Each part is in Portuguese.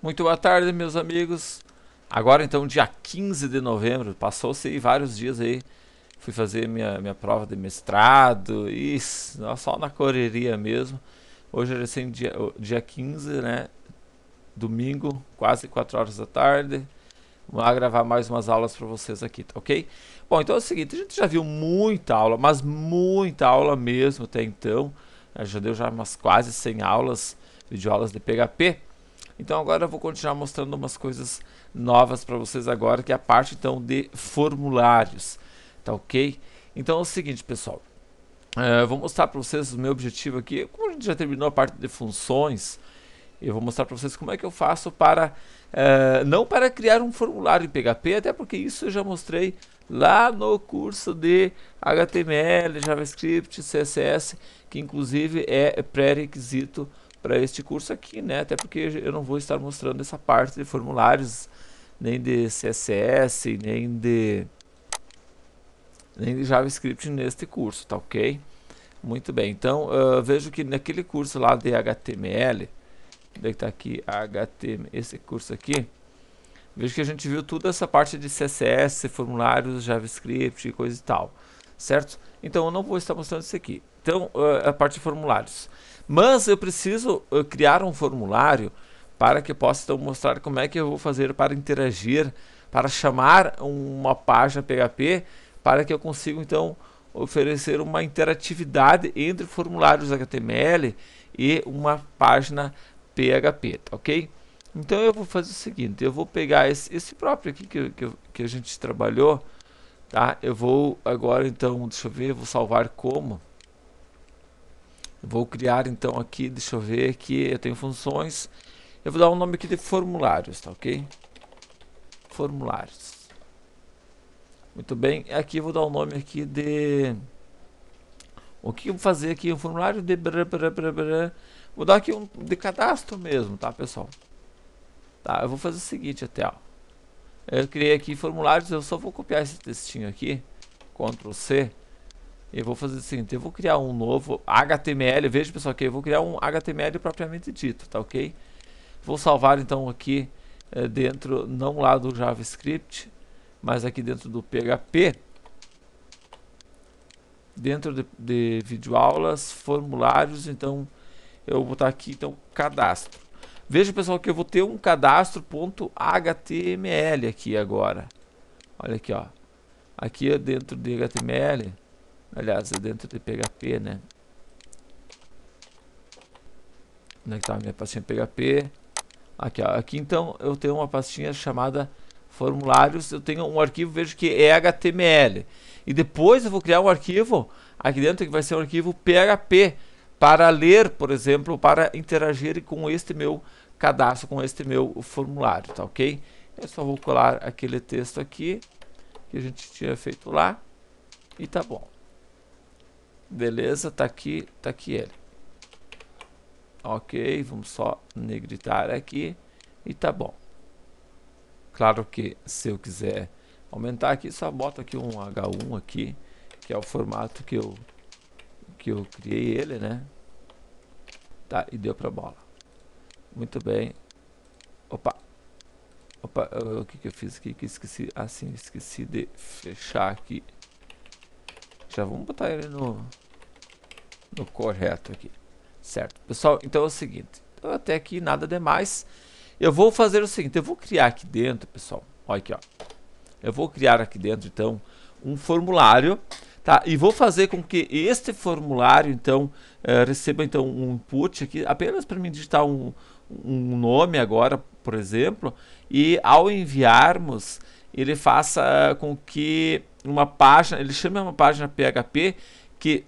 Muito boa tarde, meus amigos. Agora, então, dia 15 de novembro, passou-se vários dias aí. Fui fazer minha, minha prova de mestrado, isso, só na correria mesmo. Hoje é recém dia, dia 15, né? Domingo, quase 4 horas da tarde. Vou lá gravar mais umas aulas para vocês aqui, tá ok? Bom, então é o seguinte, a gente já viu muita aula, mas muita aula mesmo até então. Já deu já umas quase 100 aulas, aulas de PHP. Então agora eu vou continuar mostrando umas coisas novas para vocês agora, que é a parte então de formulários, tá ok? Então é o seguinte, pessoal, eh, vou mostrar para vocês o meu objetivo aqui, como a gente já terminou a parte de funções, eu vou mostrar para vocês como é que eu faço para, eh, não para criar um formulário em PHP, até porque isso eu já mostrei lá no curso de HTML, JavaScript, CSS, que inclusive é pré-requisito para para este curso aqui, né? Até porque eu não vou estar mostrando essa parte de formulários, nem de CSS, nem de nem de JavaScript neste curso, tá ok? Muito bem, então uh, vejo que naquele curso lá de HTML, onde é que tá aqui HTML, esse curso aqui, vejo que a gente viu toda essa parte de CSS, formulários, JavaScript, coisa e tal, certo? Então eu não vou estar mostrando isso aqui. Então, a parte de formulários. Mas eu preciso criar um formulário para que possa então mostrar como é que eu vou fazer para interagir, para chamar uma página PHP, para que eu consiga então oferecer uma interatividade entre formulários HTML e uma página PHP, tá ok? Então eu vou fazer o seguinte, eu vou pegar esse, esse próprio aqui que, que, que, a gente trabalhou, tá? Eu vou agora então, deixa eu ver, vou salvar como. Vou criar então aqui, deixa eu ver aqui, eu tenho funções. Eu vou dar um nome aqui de formulários, tá ok? Formulários. Muito bem, aqui eu vou dar um nome aqui de... O que eu vou fazer aqui? Um formulário de... Vou dar aqui um de cadastro mesmo, tá pessoal? Tá, eu vou fazer o seguinte até, ó. Eu criei aqui formulários, eu só vou copiar esse textinho aqui. Ctrl C eu vou fazer o seguinte, eu vou criar um novo HTML, veja pessoal que eu vou criar um HTML propriamente dito, tá ok? Vou salvar então aqui eh, dentro, não lá do JavaScript, mas aqui dentro do PHP, dentro de, de videoaulas, formulários, então eu vou botar aqui então cadastro. Veja pessoal que eu vou ter um cadastro.html aqui agora. Olha aqui ó. Aqui é dentro de HTML Aliás, é dentro de PHP, né? Onde é que tá a minha pastinha PHP? Aqui, ó. Aqui, então, eu tenho uma pastinha chamada formulários, eu tenho um arquivo, vejo que é HTML. E depois eu vou criar um arquivo aqui dentro que vai ser um arquivo PHP para ler, por exemplo, para interagir com este meu cadastro, com este meu formulário, tá ok? Eu só vou colar aquele texto aqui que a gente tinha feito lá e tá bom. Beleza, tá aqui, tá aqui ele. Ok, vamos só negritar aqui e tá bom. Claro que se eu quiser aumentar aqui, só boto aqui um H1 aqui, que é o formato que eu que eu criei ele, né? Tá, e deu pra bola. Muito bem. Opa. Opa, o que que eu fiz aqui que esqueci? Assim, ah, esqueci de fechar aqui já vamos botar ele no, no correto aqui. Certo, pessoal, então é o seguinte. Então, até aqui nada demais. Eu vou fazer o seguinte, eu vou criar aqui dentro, pessoal. Olha aqui, ó. Eu vou criar aqui dentro, então, um formulário, tá? E vou fazer com que este formulário, então, é, receba, então, um input aqui, apenas para mim digitar um, um nome agora, por exemplo. E ao enviarmos, ele faça ah, com que uma página, ele chame uma página PHP que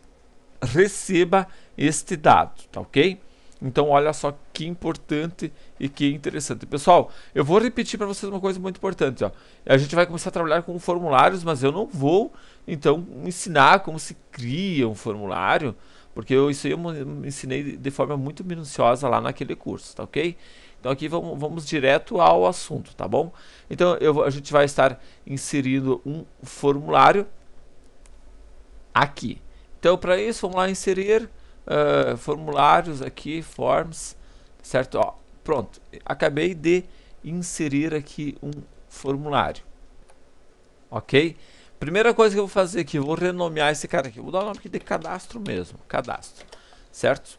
receba este dado, tá ok? Então olha só que importante e que interessante. Pessoal, eu vou repetir para vocês uma coisa muito importante. Ó. A gente vai começar a trabalhar com formulários, mas eu não vou então ensinar como se cria um formulário. Porque eu, isso eu ensinei de forma muito minuciosa lá naquele curso, tá ok? Então aqui vamos, vamos direto ao assunto, tá bom? Então eu, a gente vai estar inserindo um formulário aqui. Então para isso vamos lá inserir uh, formulários aqui, forms, certo? Ó, pronto, acabei de inserir aqui um formulário, ok? Primeira coisa que eu vou fazer aqui, eu vou renomear esse cara aqui. vou dar o nome aqui de cadastro mesmo. Cadastro. Certo?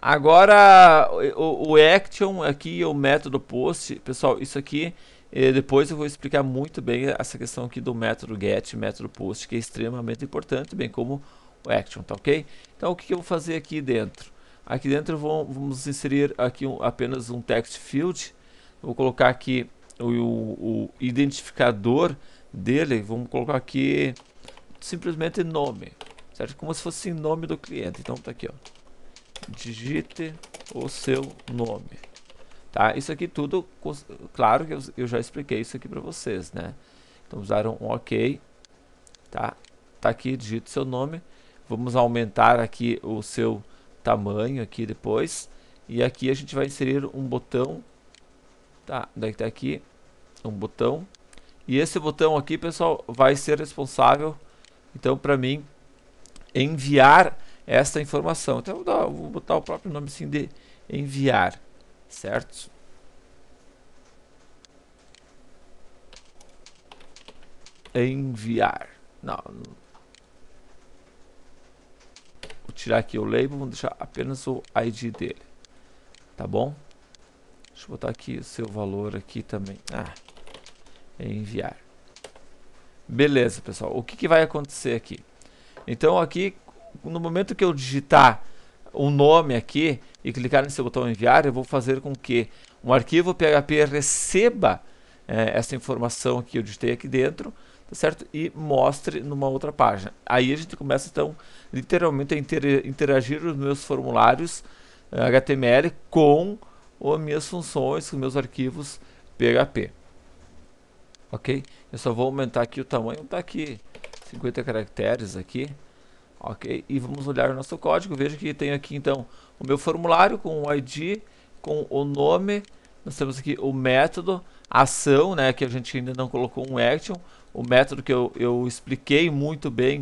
Agora, o, o action aqui, o método post. Pessoal, isso aqui, eh, depois eu vou explicar muito bem essa questão aqui do método get, método post, que é extremamente importante, bem como o action, tá ok? Então, o que, eu vou fazer aqui dentro? Aqui dentro vou, vamos inserir aqui um, apenas um text field. Vou colocar aqui o, o, o identificador dele, vamos colocar aqui simplesmente nome, certo? Como se fosse nome do cliente. Então tá aqui, ó. Digite o seu nome. Tá? Isso aqui tudo, claro que eu já expliquei isso aqui para vocês, né? Então usaram um OK, tá? Tá aqui, digite seu nome. Vamos aumentar aqui o seu tamanho aqui depois. E aqui a gente vai inserir um botão, tá? daqui tá aqui um botão e esse botão aqui, pessoal, vai ser responsável, então, para mim, enviar esta informação. Então, vou, dar, vou botar o próprio nome assim de enviar, certo? Enviar. Não. Vou tirar aqui o label, vou deixar apenas o ID dele. Tá bom? Deixa eu botar aqui o seu valor aqui também. Ah, enviar. Beleza, pessoal. O que, que vai acontecer aqui? Então aqui, no momento que eu digitar o um nome aqui e clicar nesse botão enviar, eu vou fazer com que um arquivo PHP receba é, essa informação que eu digitei aqui dentro, tá certo? E mostre numa outra página. Aí a gente começa então literalmente a interagir os meus formulários é, HTML com as minhas funções, com meus arquivos PHP ok? Eu só vou aumentar aqui o tamanho, tá aqui, 50 caracteres aqui, ok? E vamos olhar o nosso código, veja que tenho aqui então o meu formulário com o ID, com o nome, nós temos aqui o método, ação, né, que a gente ainda não colocou um action, o método que eu, eu expliquei muito bem,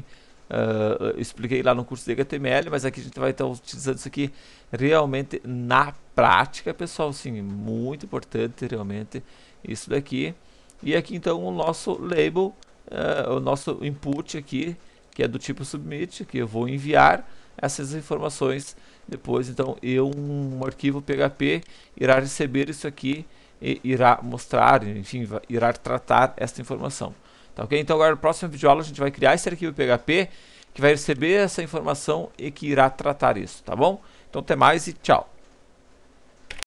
uh, expliquei lá no curso de HTML, mas aqui a gente vai estar utilizando isso aqui realmente na prática, pessoal, sim, muito importante realmente isso daqui. E aqui então o nosso label, eh, o nosso input aqui, que é do tipo submit, que eu vou enviar essas informações depois então eu um arquivo PHP irá receber isso aqui e irá mostrar, enfim, irá tratar esta informação. Tá ok? Então agora no próximo vídeo aula a gente vai criar esse arquivo PHP que vai receber essa informação e que irá tratar isso, tá bom? Então até mais e tchau.